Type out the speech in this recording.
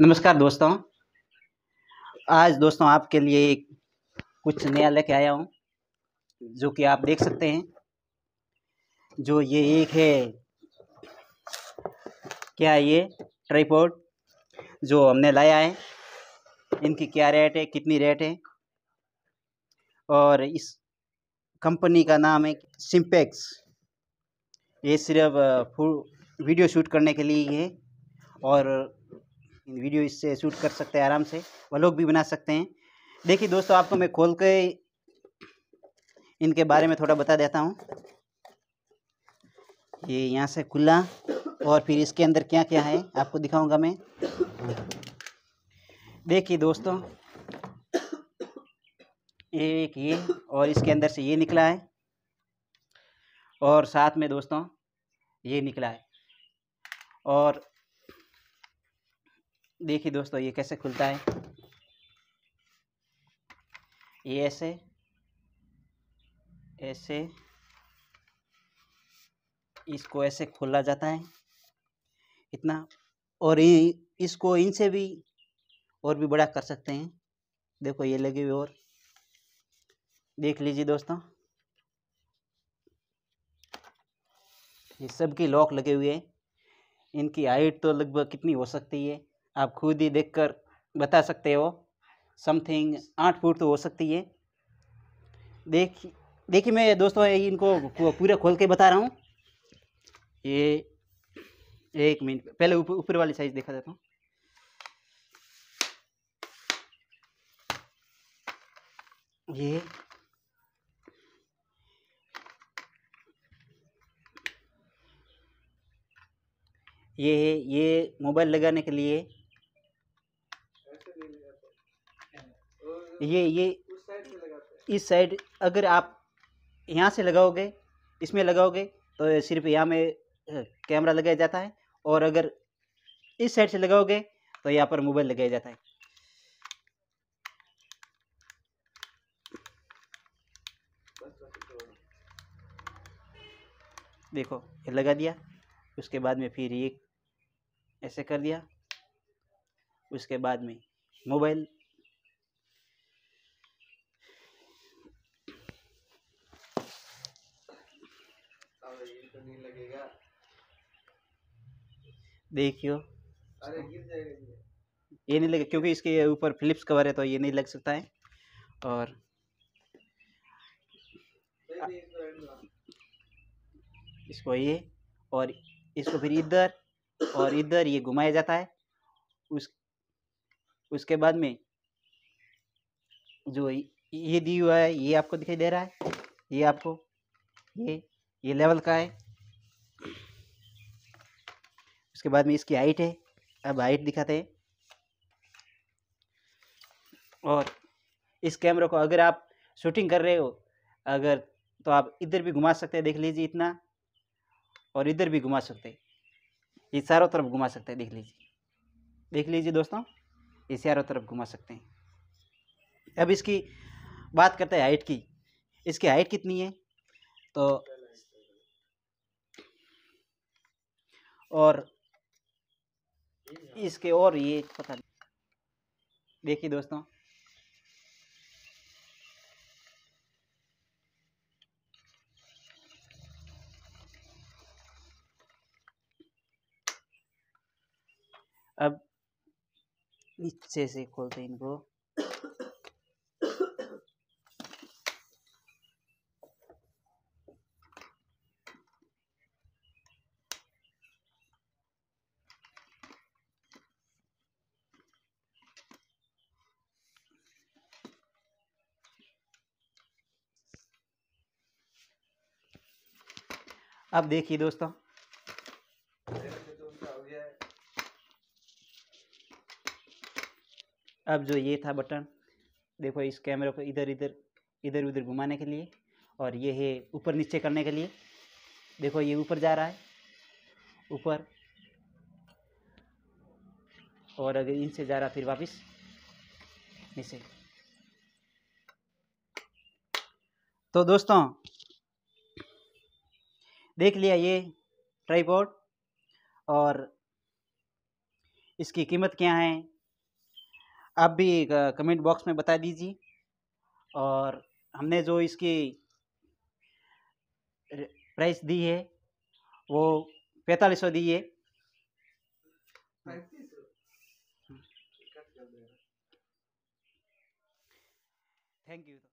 नमस्कार दोस्तों आज दोस्तों आपके लिए कुछ नया लेके आया हूँ जो कि आप देख सकते हैं जो ये एक है क्या ये ट्राईपोर्ट जो हमने लाया है इनकी क्या रेट है कितनी रेट है और इस कंपनी का नाम है सिम्पेक्स ये सिर्फ वीडियो शूट करने के लिए ही है और वीडियो इससे शूट कर सकते हैं आराम से व्लॉग भी बना सकते हैं देखिए दोस्तों आपको मैं खोल के इनके बारे में थोड़ा बता देता हूँ ये यहाँ से खुला और फिर इसके अंदर क्या क्या है आपको दिखाऊंगा मैं देखिए दोस्तों एक ये और इसके अंदर से ये निकला है और साथ में दोस्तों ये निकला है और देखिए दोस्तों ये कैसे खुलता है ये ऐसे ऐसे इसको ऐसे खोला जाता है इतना और इसको इनसे भी और भी बड़ा कर सकते हैं देखो ये लगे हुए और देख लीजिए दोस्तों ये सब की लॉक लगे हुए हैं इनकी हाइट तो लगभग कितनी हो सकती है आप खुद ही देख कर बता सकते हो समथिंग आठ फुट तो हो सकती है देख देखिए मैं दोस्तों इनको पूरा खोल के बता रहा हूँ ये एक मिनट पहले ऊपर उप, वाली साइज देखा जाता हूँ ये ये ये मोबाइल लगाने के लिए ये ये इस साइड अगर आप यहाँ से लगाओगे इसमें लगाओगे तो सिर्फ यहाँ में कैमरा लगाया जाता है और अगर इस साइड से लगाओगे तो यहाँ पर मोबाइल लगाया जाता है देखो ये लगा दिया उसके बाद में फिर ये ऐसे कर दिया उसके बाद में मोबाइल लगेगा देखियो अरे गिर जाएगा ये नहीं लगे क्योंकि इसके ऊपर फिलिप्स कवर है तो ये नहीं लग सकता है और इसको ये और इसको फिर इधर और इधर ये घुमाया जाता है उस उसके बाद में जो ये दी हुआ है ये आपको दिखाई दे रहा है ये आपको ये ये लेवल का है उसके बाद में इसकी हाइट है अब हाइट दिखाते हैं और इस कैमरे को अगर आप शूटिंग कर रहे हो अगर तो आप इधर भी घुमा सकते हैं देख लीजिए इतना और इधर भी घुमा सकते हैं ये चारों तरफ घुमा सकते हैं देख लीजिए देख लीजिए दोस्तों ये चारों तरफ घुमा सकते हैं अब इसकी बात करते हैं हाइट की इसकी हाइट कितनी है तो और इसके और ये पता देखिए दोस्तों अब नीचे से खोलते इनको अब देखिए दोस्तों अब जो ये था बटन देखो इस कैमरे को इधर इधर इधर उधर घुमाने के लिए और ये है ऊपर नीचे करने के लिए देखो ये ऊपर जा रहा है ऊपर और अगर इनसे जा रहा फिर वापस नीचे तो दोस्तों देख लिया ये ट्राईपोर्ट और इसकी कीमत क्या है आप भी कमेंट बॉक्स में बता दीजिए और हमने जो इसकी प्राइस दी है वो पैंतालीस सौ दी है थैंक हम्म। यू